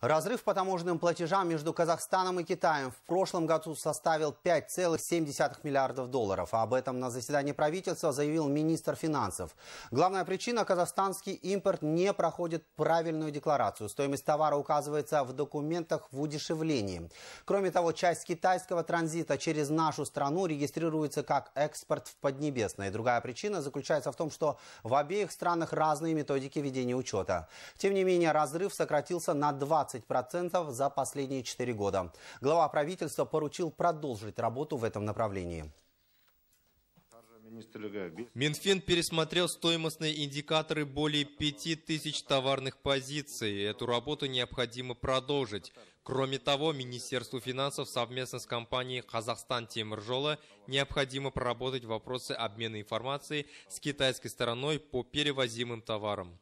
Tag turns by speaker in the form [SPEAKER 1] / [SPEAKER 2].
[SPEAKER 1] Разрыв по таможенным платежам между Казахстаном и Китаем в прошлом году составил 5,7 миллиардов долларов. Об этом на заседании правительства заявил министр финансов. Главная причина – казахстанский импорт не проходит правильную декларацию. Стоимость товара указывается в документах в удешевлении. Кроме того, часть китайского транзита через нашу страну регистрируется как экспорт в Поднебесное. Другая причина заключается в том, что в обеих странах разные методики ведения учета. Тем не менее, разрыв сократился на 20 20% за последние 4 года. Глава правительства поручил продолжить работу в этом направлении.
[SPEAKER 2] Минфин пересмотрел стоимостные индикаторы более 5000 товарных позиций. Эту работу необходимо продолжить. Кроме того, Министерству финансов совместно с компанией «Казахстан Темиржола» необходимо проработать вопросы обмена информацией с китайской стороной по перевозимым товарам.